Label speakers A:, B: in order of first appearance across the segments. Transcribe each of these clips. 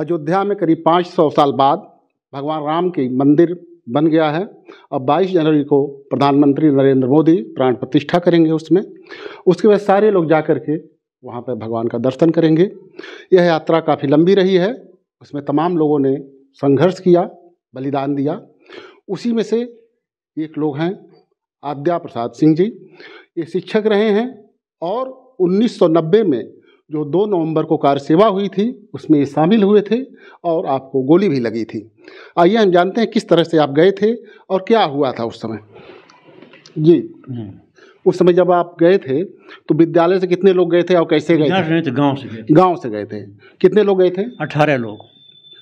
A: अयोध्या में करीब 500 साल बाद भगवान राम की मंदिर बन गया है अब 22 जनवरी को प्रधानमंत्री नरेंद्र मोदी प्राण प्रतिष्ठा करेंगे उसमें उसके बाद सारे लोग जा कर के वहाँ पर भगवान का दर्शन करेंगे यह यात्रा काफ़ी लंबी रही है उसमें तमाम लोगों ने संघर्ष किया बलिदान दिया उसी में से एक लोग हैं आद्या प्रसाद सिंह जी ये शिक्षक रहे हैं और 1990 में जो दो नवंबर को कार सेवा हुई थी उसमें ये शामिल हुए थे और आपको गोली भी लगी थी आइए हम जानते हैं किस तरह से आप गए थे और क्या हुआ था उस समय जी हम्म। उस समय जब आप गए थे तो विद्यालय से कितने लोग गए थे और कैसे गए थे, थे गांव से गए गांव से गए थे कितने लोग गए थे अठारह लोग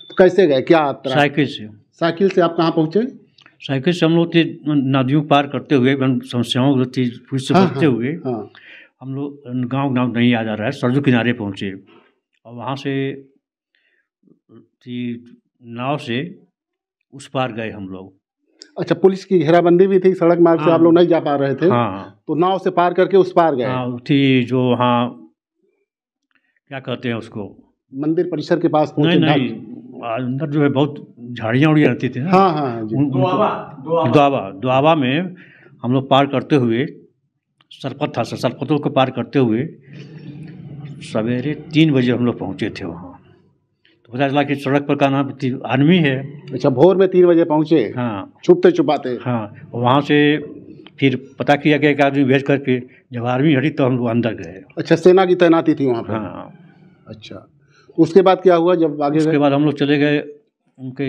A: तो कैसे गए क्या साइकिल से साइकिल से आप कहाँ पहुँचे
B: साइकिल से हम लोग थे नदियों पार करते हुए समस्याओं थी हाँ, बचते हाँ, हुए हाँ। हम लोग गाँव गाँव नहीं आ जा रहा है सरजू किनारे पहुँचे और वहाँ से थी नाव से उस पार गए हम लोग अच्छा
A: पुलिस की घेराबंदी भी थी सड़क मार्ग से आप हाँ। लोग नहीं जा पा रहे थे हाँ तो नाव से पार करके उस पार गए हाँ
B: थी जो वहाँ क्या कहते हैं उसको मंदिर परिसर के पास नहीं नहीं अंदर जो है बहुत झाड़ियाँ उड़ियाँ रहती थी हाँ हाँ दुआबा दुआबा में हम लोग पार करते हुए सरपत था सर सरपतों को पार करते हुए सवेरे तीन बजे हम लोग पहुँचे थे वहाँ तो पता चला कि सड़क पर का नाम आर्मी है अच्छा भोर में तीन बजे पहुँचे हाँ छुपते छुपाते हाँ वहाँ से फिर पता किया गया एक आदमी भेज करके जब आर्मी हटी तो हम लोग अंदर गए
A: अच्छा सेना की तैनाती थी वहाँ पर हाँ अच्छा उसके बाद क्या हुआ जब आगे उसके बाद हम लोग
B: चले गए उनके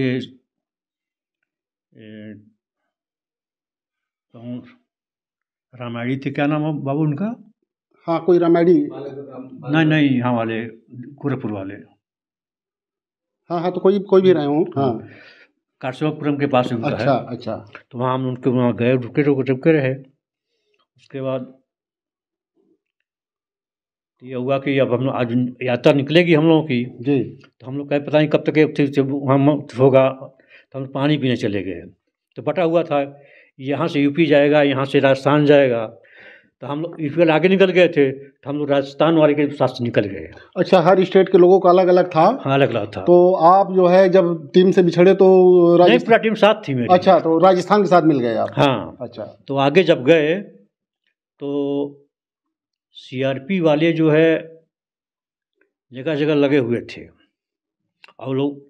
B: ए, तो रामायणी थे क्या नाम बाबू उनका
A: हाँ कोई रामायणी
B: नहीं नहीं यहाँ वाले गोरखपुर वाले
A: हाँ हाँ तो कोई कोई भी रहे हूँ हाँ
B: कारसेवापुरम के पास उनका अच्छा है। अच्छा तो वहाँ हम उनके वहाँ गए रुके रुके चुपके रहे उसके बाद ये हुआ कि अब हम आज यात्रा निकलेगी हम लोगों की जी तो हम लोग कहे पता नहीं कब तक हम होगा तो हम पानी पीने चले गए तो बटा हुआ था यहाँ से यूपी जाएगा यहाँ से राजस्थान जाएगा तो हम लोग यूपी वाले आगे निकल गए थे तो हम लोग राजस्थान वाले के साथ निकल गए
A: अच्छा हर स्टेट के लोगों का अलग अलग था हाँ अलग अलग था तो आप जो है जब टीम से बिछड़े तो राजस्थान
B: पूरा टीम साथ थी मेरी
A: अच्छा तो राजस्थान के साथ
B: मिल गए आप हाँ अच्छा तो आगे जब गए तो सीआरपी वाले जो है जगह जगह लगे हुए थे और लोग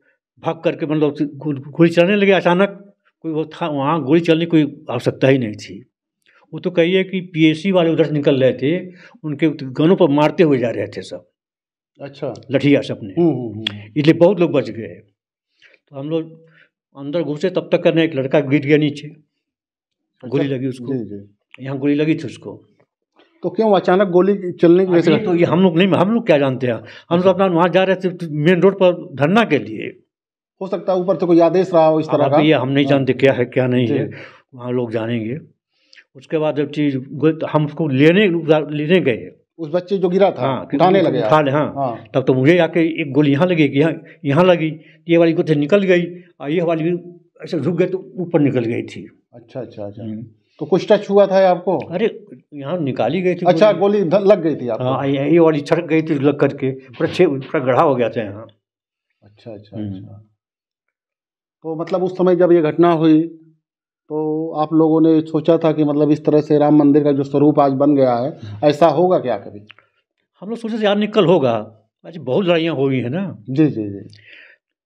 B: भाग करके मतलब गोली चलाने लगे अचानक कोई वो था वहाँ गोली चलने की कोई आवश्यकता ही नहीं थी वो तो कहिए कि पीएसी वाले उधर से निकल रहे थे उनके गनों पर मारते हुए जा रहे थे सब अच्छा लठिया सपने हम्म, हम्म, हम्म। इसलिए बहुत लोग बच गए तो हम लोग अंदर घुसे तब तक करने एक लड़का गिर गया नीचे अच्छा, गोली लगी उसको यहाँ गोली लगी थी उसको तो क्यों अचानक गोली चलने की वजह से तो ये हम लोग नहीं हम लोग क्या जानते हैं हम लोग तो अच्छा। अपना वहाँ जा रहे थे मेन रोड पर धरना के लिए
A: हो सकता है ऊपर से कोई आदेश रहा हो इस तरह का ये हम नहीं हाँ। जानते
B: क्या है क्या नहीं है वहाँ लोग जानेंगे उसके बाद जब चीज़ हम उसको लेने लेने गए उस बच्चे जो गिरा था हाँ, लगे था हाँ, हाँ तब तो मुझे आके एक गोली यहाँ लगी कि यहाँ यहाँ लगी ये वाली गोली निकल गई और ये वाली ऐसे झुक गए तो ऊपर निकल गई थी
A: अच्छा अच्छा अच्छा हम्म।
B: तो कुछ टच हुआ था आपको अरे यहाँ निकाली गई थी अच्छा गोली लग गई थी आपको हाँ ये वाली छड़क गई थी लग करके पूरा छः पूरा गढ़ा हो गया था यहाँ
A: अच्छा अच्छा हम्म। अच्छा
B: तो मतलब उस समय जब ये घटना हुई
A: तो आप लोगों ने सोचा था कि मतलब इस तरह से राम मंदिर का जो स्वरूप आज बन गया है ऐसा होगा क्या
B: कभी हम लोग सोचे यार निकल होगा आज बहुत लड़ाइयाँ हो गई हैं ना जी जी जी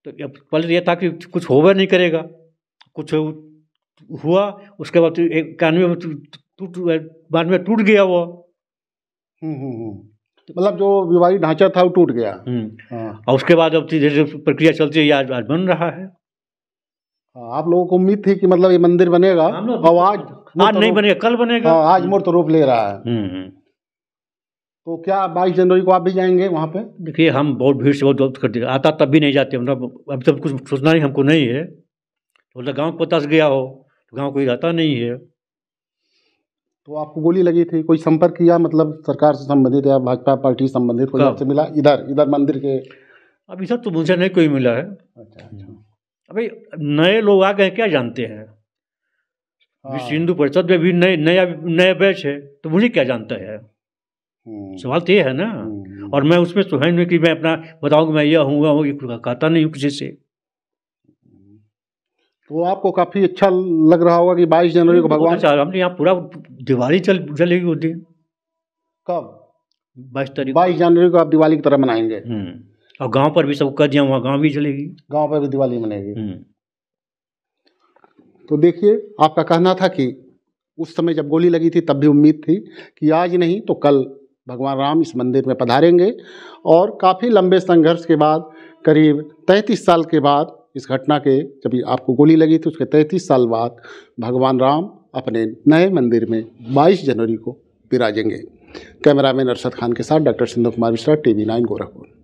B: तो पहले तो यह था कि कुछ होगा नहीं करेगा कुछ हुआ उसके बाद इक्यानवे में तो टूट बाद में टूट गया वो
A: हम्म, हम्म, हम्म। मतलब जो विवाही ढांचा था वो टूट गया हाँ।
B: और उसके बाद अब धीरे धीरे प्रक्रिया चलती है आज आज बन रहा है
A: हाँ, आप लोगों को उम्मीद थी कि मतलब ये मंदिर बनेगा और हाँ, आज तो तो आज नहीं बनेगा कल बनेगा आ, हाँ, आज मूर्त रूप ले रहा है हम्म, हम्म। तो क्या बाईस जनवरी को आप भी जाएंगे वहाँ पे
B: देखिए हम बहुत भीड़ से बहुत जब्त करते आता तब भी नहीं जाते मतलब अभी तक कुछ सोचना ही हमको नहीं है तो मतलब गाँव को से गया हो तो गाँव कोई रहता नहीं है
A: तो आपको गोली लगी थी कोई संपर्क किया मतलब सरकार से संबंधित या भाजपा पार्टी संबंधित कोई आपसे मिला
B: इधर इधर मंदिर के अभी सब तो मुझे नहीं कोई मिला है अच्छा अच्छा अभी नए लोग आ गए क्या जानते हैं विश्व हाँ। हिंदू परिषद में भी नए नया नया बैच है तो मुझे क्या जानता है हम्म। सवाल तो ये है ना हम्म। और मैं उसमें सुहन में कि मैं अपना बताऊँ कि मैं यह हूँ हूँ कहता नहीं हूँ किसी से तो
A: आपको काफ़ी अच्छा लग रहा होगा कि
B: 22 जनवरी को तो भगवान हमने यहाँ पूरा दिवाली चल चलेगी उस दिन
A: कब बाईस तारीख बाईस जनवरी को आप दिवाली की तरह मनाएंगे हम्म। और गांव पर भी सब कर दिया वहाँ गांव भी चलेगी गांव पर भी दिवाली मनाएगी हम्म। तो देखिए आपका कहना था कि उस समय जब गोली लगी थी तब भी उम्मीद थी कि आज नहीं तो कल भगवान राम इस मंदिर में पधारेंगे और काफ़ी लंबे संघर्ष के बाद करीब तैंतीस साल के बाद इस घटना के जब आपको गोली लगी थी उसके तैंतीस साल बाद भगवान राम अपने नए मंदिर में 22 जनवरी को विराजेंगे कैमरामैन अरशद खान के साथ doctor Sindhu Kumar Mishra T V nine Gorakhpur